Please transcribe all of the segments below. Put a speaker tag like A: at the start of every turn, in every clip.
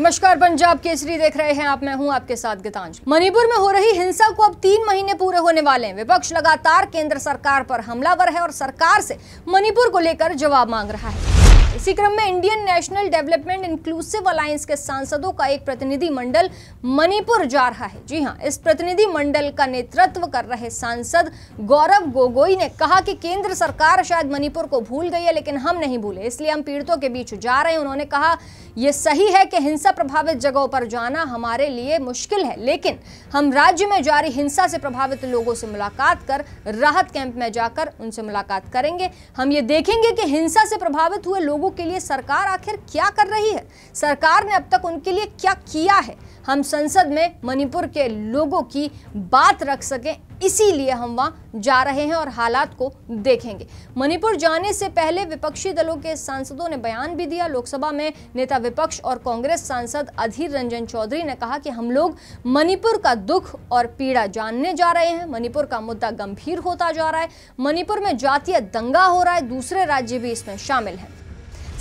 A: नमस्कार पंजाब केसरी देख रहे हैं आप मैं हूं आपके साथ गीतांज मणिपुर में हो रही हिंसा को अब तीन महीने पूरे होने वाले हैं विपक्ष लगातार केंद्र सरकार पर हमलावर है और सरकार से मणिपुर को लेकर जवाब मांग रहा है इसी क्रम में Indian national development inclusive alliance के सांसदों का एक प्रतिनिधि मंडल मणिपुर जा रहा है जी हाँ इस प्रतिनिधि मंडल का नेतृत्व कर रहे सांसद गौरव गोगोई ने कहा कि केंद्र सरकार शायद मणिपुर को भूल गई है लेकिन हम नहीं भूले इसलिए हम पीड़ितों के बीच जा रहे हैं उन्होंने कहा यह सही है कि हिंसा प्रभावित जगहों पर जाना हमारे लिए मुश्किल है लेकिन हम राज्य में जारी हिंसा से प्रभावित लोगों से मुलाकात कर राहत कैंप में जाकर उनसे मुलाकात करेंगे हम ये देखेंगे कि हिंसा से प्रभावित हुए लोग लोगों के लिए सरकार आखिर क्या कर रही है सरकार ने अब तक उनके लिए क्या किया है हम संसद में मणिपुर के लोगों की बात रख सकें इसीलिए हम वहाँ जा रहे हैं और हालात को देखेंगे मणिपुर जाने से पहले विपक्षी दलों के सांसदों ने बयान भी दिया लोकसभा में नेता विपक्ष और कांग्रेस सांसद अधीर रंजन चौधरी ने कहा कि हम लोग मणिपुर का दुख और पीड़ा जानने जा रहे हैं मणिपुर का मुद्दा गंभीर होता जा रहा है मणिपुर में जातीय दंगा हो रहा है दूसरे राज्य भी इसमें शामिल हैं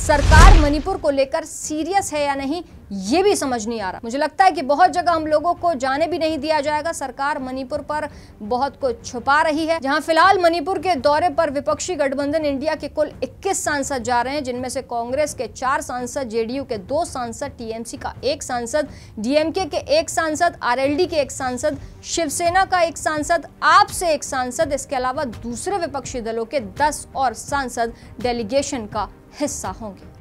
A: सरकार मणिपुर को लेकर सीरियस है या नहीं ये भी समझ नहीं आ रहा मुझे लगता है कि बहुत जगह हम लोगों को जाने भी नहीं दिया जाएगा सरकार मणिपुर पर बहुत कुछ छुपा रही है जहां फिलहाल मणिपुर के दौरे पर विपक्षी गठबंधन इंडिया के कुल 21 सांसद जा रहे हैं जिनमें से कांग्रेस के चार सांसद जेडीयू के दो सांसद टीएमसी का एक सांसद डीएमके के एक सांसद आर के एक सांसद शिवसेना का एक सांसद आप एक सांसद इसके अलावा दूसरे विपक्षी दलों के दस और सांसद डेलीगेशन का हिस्सा होंगे